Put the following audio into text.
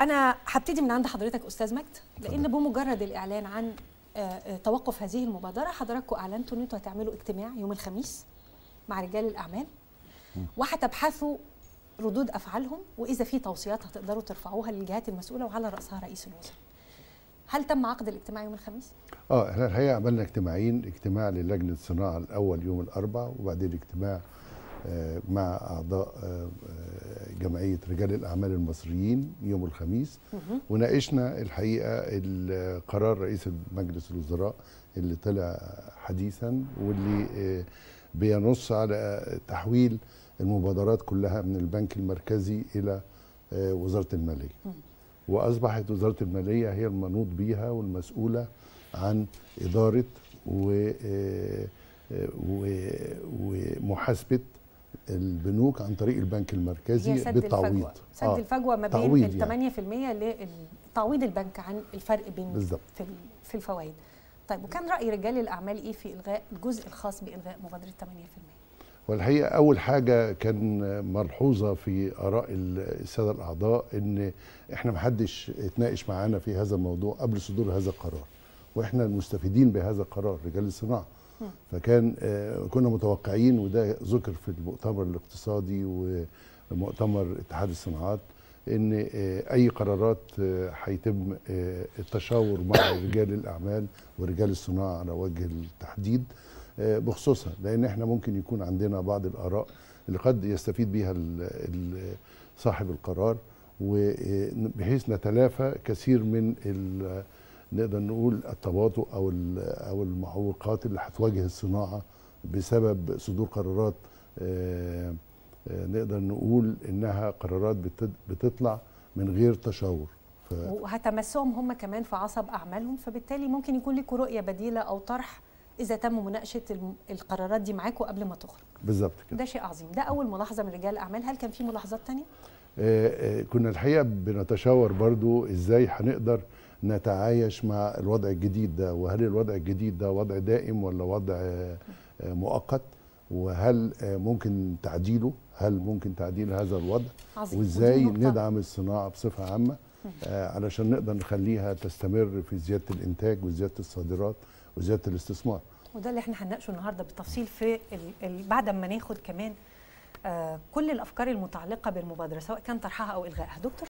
انا هبتدي من عند حضرتك استاذ مجد لان بمجرد الاعلان عن آه، آه، توقف هذه المبادره حضراتكم اعلنتوا ان انتوا هتعملوا اجتماع يوم الخميس مع رجال الاعمال وهتبحثوا ردود افعالهم واذا في توصيات هتقدروا ترفعوها للجهات المسؤوله وعلى راسها رئيس الوزراء. هل تم عقد الاجتماع يوم الخميس؟ اه احنا الحقيقه عملنا اجتماعين، اجتماع للجنه الصناعه الاول يوم الاربعاء وبعدين اجتماع آه، مع اعضاء جمعيه رجال الاعمال المصريين يوم الخميس وناقشنا الحقيقه القرار رئيس مجلس الوزراء اللي طلع حديثا واللي آه، بينص على تحويل المبادرات كلها من البنك المركزي الى آه، وزاره الماليه واصبحت وزاره الماليه هي المنوط بيها والمسؤوله عن اداره و آه، ومحاسبه البنوك عن طريق البنك المركزي سد بالتعويض الفجوة. سد آه. الفجوه ما بين ال 8% يعني. لتعويض البنك عن الفرق بين بالزبط. في في الفوائد طيب وكان راي رجال الاعمال ايه في الغاء الجزء الخاص بالغاء مبادره 8% والحقيقه اول حاجه كان ملحوظه في اراء الساده الاعضاء ان احنا ما حدش اتناقش معانا في هذا الموضوع قبل صدور هذا القرار واحنا المستفيدين بهذا القرار رجال الصناعه فكان آه، كنا متوقعين وده ذكر في المؤتمر الاقتصادي ومؤتمر اتحاد الصناعات ان آه، اي قرارات آه، هيتم التشاور مع رجال الاعمال ورجال الصناعه على وجه التحديد بخصوصها لان احنا ممكن يكون عندنا بعض الاراء اللي قد يستفيد بها صاحب القرار وبحيث نتلافى كثير من نقدر نقول التباطؤ او او المعوقات اللي هتواجه الصناعه بسبب صدور قرارات آه، آه، نقدر نقول انها قرارات بتطلع من غير تشاور ف... وهتمسهم هم كمان في عصب اعمالهم فبالتالي ممكن يكون لكم رؤيه بديله او طرح اذا تم مناقشه القرارات دي معاكم قبل ما تخرج بالظبط كده ده شيء عظيم ده اول ملاحظه من رجال الاعمال هل كان في ملاحظات تانية آه، كنا الحقيقه بنتشاور برضو ازاي هنقدر نتعايش مع الوضع الجديد ده وهل الوضع الجديد ده وضع دائم ولا وضع آه، آه، مؤقت وهل آه، ممكن تعديله هل ممكن تعديل هذا الوضع عظيم. وازاي ندعم الصناعه بصفه عامه علشان نقدر نخليها تستمر في زياده الانتاج وزياده الصادرات وزياده الاستثمار وده اللي احنا هنناقشه النهارده بالتفصيل في بعد ما ناخد كمان كل الافكار المتعلقه بالمبادره سواء كان طرحها او الغائها دكتور